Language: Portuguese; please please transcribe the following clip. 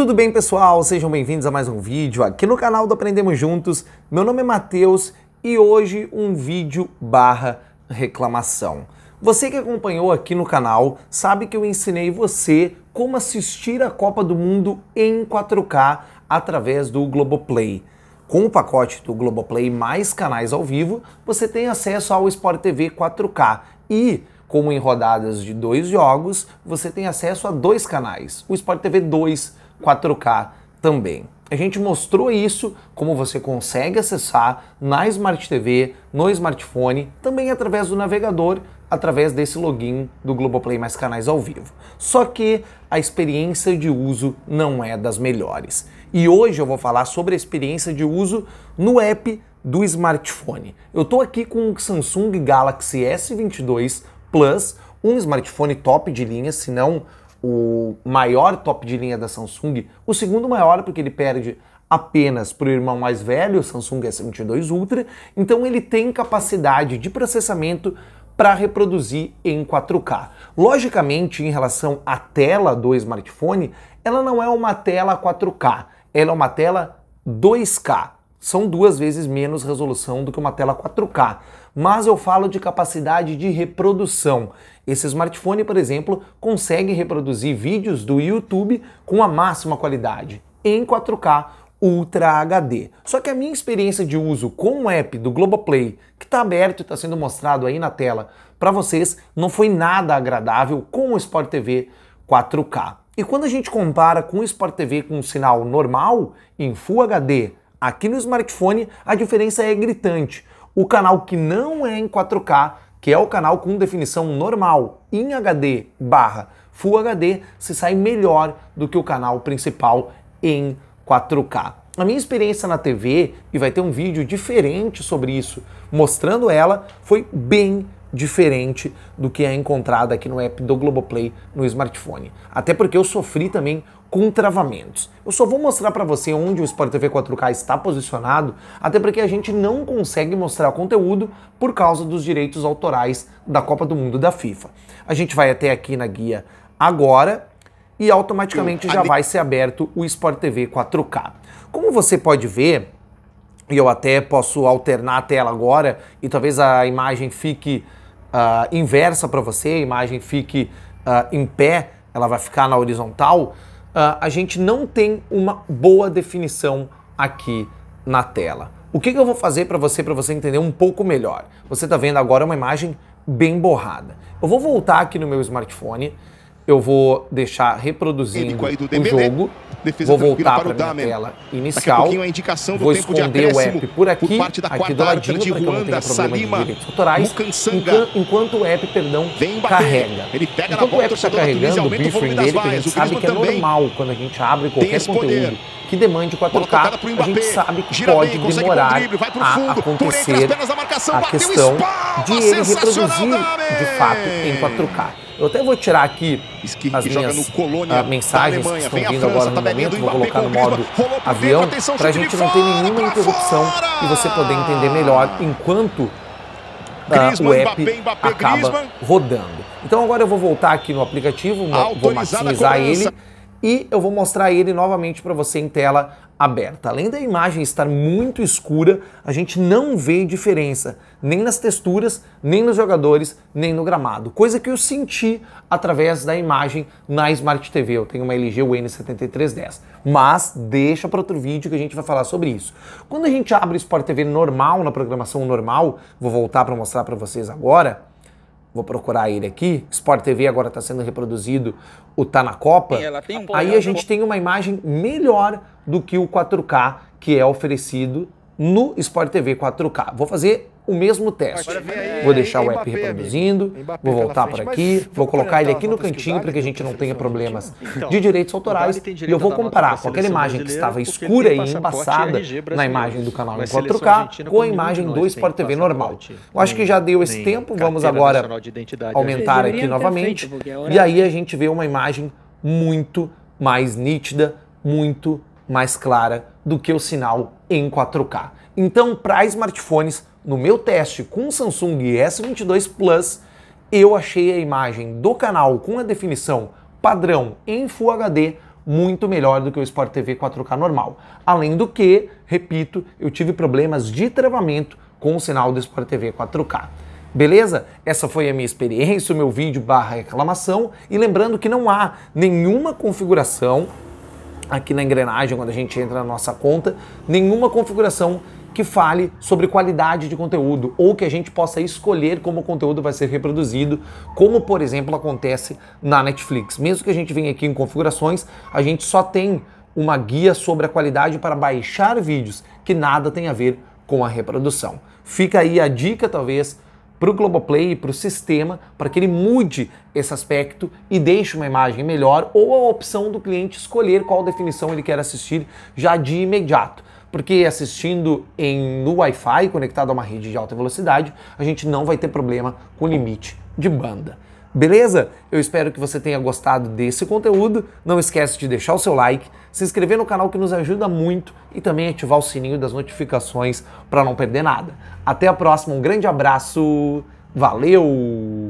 Tudo bem, pessoal? Sejam bem-vindos a mais um vídeo aqui no canal do Aprendemos Juntos. Meu nome é Matheus e hoje um vídeo barra reclamação. Você que acompanhou aqui no canal sabe que eu ensinei você como assistir a Copa do Mundo em 4K através do Globoplay. Com o pacote do Globoplay mais canais ao vivo, você tem acesso ao Sport TV 4K e como em rodadas de dois jogos, você tem acesso a dois canais, o Sport TV 2 4K também. A gente mostrou isso, como você consegue acessar na Smart TV, no smartphone, também através do navegador, através desse login do Globoplay Mais Canais ao Vivo. Só que a experiência de uso não é das melhores. E hoje eu vou falar sobre a experiência de uso no app do smartphone. Eu estou aqui com o Samsung Galaxy S22 Plus, um smartphone top de linha, se não o maior top de linha da Samsung, o segundo maior, porque ele perde apenas para o irmão mais velho, o Samsung S22 Ultra, então ele tem capacidade de processamento para reproduzir em 4K. Logicamente, em relação à tela do smartphone, ela não é uma tela 4K, ela é uma tela 2K são duas vezes menos resolução do que uma tela 4K, mas eu falo de capacidade de reprodução. Esse smartphone, por exemplo, consegue reproduzir vídeos do YouTube com a máxima qualidade em 4K Ultra HD. Só que a minha experiência de uso com o app do Globoplay, que está aberto e está sendo mostrado aí na tela para vocês, não foi nada agradável com o Sport TV 4K. E quando a gente compara com o Sport TV com um sinal normal, em Full HD, Aqui no smartphone a diferença é gritante. O canal que não é em 4K, que é o canal com definição normal em HD barra Full HD, se sai melhor do que o canal principal em 4K. A minha experiência na TV, e vai ter um vídeo diferente sobre isso, mostrando ela, foi bem diferente do que é encontrada aqui no app do Globoplay no smartphone. Até porque eu sofri também com travamentos. Eu só vou mostrar para você onde o Sport TV 4K está posicionado, até porque a gente não consegue mostrar conteúdo por causa dos direitos autorais da Copa do Mundo da FIFA. A gente vai até aqui na guia agora e automaticamente já vai ser aberto o Sport TV 4K. Como você pode ver, e eu até posso alternar a tela agora e talvez a imagem fique uh, inversa para você, a imagem fique uh, em pé, ela vai ficar na horizontal, uh, a gente não tem uma boa definição aqui na tela. O que, que eu vou fazer para você, para você entender um pouco melhor? Você está vendo agora uma imagem bem borrada. Eu vou voltar aqui no meu smartphone, eu vou deixar reproduzindo o jogo. Né? Defesa Vou voltar para a minha tela inicial. Daqui a indicação do Vou tempo esconder o app por aqui, por parte da aqui do ladinho, de Ruanda, Salima, de direitos autorais. Enquanto, o app, perdão, vem carrega. Ele pega enquanto na o app está carregando, o bifring dele, que a gente sabe que é normal quando a gente abre qualquer conteúdo que demande 4K, a gente sabe que pode demorar a acontecer a questão de ele reproduzir de fato em 4K. Eu até vou tirar aqui as minhas Colônia, ah, mensagens Alemanha, que estão vindo França, agora no tá momento, vou colocar no modo avião, para a gente não ter nenhuma interrupção e você poder entender melhor enquanto Uh, o app Mbappé, Mbappé, acaba rodando. Então agora eu vou voltar aqui no aplicativo, vou maximizar ele e eu vou mostrar ele novamente para você em tela aberta. Além da imagem estar muito escura, a gente não vê diferença nem nas texturas, nem nos jogadores, nem no gramado, coisa que eu senti através da imagem na Smart TV. Eu tenho uma LG UN7310, mas deixa para outro vídeo que a gente vai falar sobre isso. Quando a gente abre o Sport TV normal, na programação normal, vou voltar para mostrar para vocês agora, vou procurar ele aqui. Sport TV agora está sendo reproduzido o Tá na Copa. Um aí a gente tem uma imagem melhor do que o 4K que é oferecido no Sport TV 4K. Vou fazer o mesmo teste. Vou deixar o app reproduzindo, vou voltar para aqui, vou colocar ele aqui no cantinho para que a gente não tenha problemas então, de direitos autorais e eu vou comparar com aquela imagem que estava escura e embaçada na imagem do canal em 4K com a imagem do Sport TV normal. Eu acho que já deu esse tempo, vamos agora né? aumentar aqui novamente e aí a gente vê uma imagem muito mais nítida, muito mais clara do que o sinal em 4K. Então, para smartphones, no meu teste com o Samsung S22 Plus, eu achei a imagem do canal com a definição padrão em Full HD muito melhor do que o Sport TV 4K normal. Além do que, repito, eu tive problemas de travamento com o sinal do Sport TV 4K. Beleza? Essa foi a minha experiência, o meu vídeo barra reclamação. E lembrando que não há nenhuma configuração aqui na engrenagem, quando a gente entra na nossa conta, nenhuma configuração que fale sobre qualidade de conteúdo ou que a gente possa escolher como o conteúdo vai ser reproduzido, como por exemplo acontece na Netflix. Mesmo que a gente venha aqui em configurações, a gente só tem uma guia sobre a qualidade para baixar vídeos que nada tem a ver com a reprodução. Fica aí a dica, talvez, para o Globoplay e para o sistema, para que ele mude esse aspecto e deixe uma imagem melhor, ou a opção do cliente escolher qual definição ele quer assistir já de imediato. Porque assistindo em, no Wi-Fi, conectado a uma rede de alta velocidade, a gente não vai ter problema com limite de banda. Beleza? Eu espero que você tenha gostado desse conteúdo. Não esquece de deixar o seu like, se inscrever no canal que nos ajuda muito e também ativar o sininho das notificações para não perder nada. Até a próxima, um grande abraço. Valeu!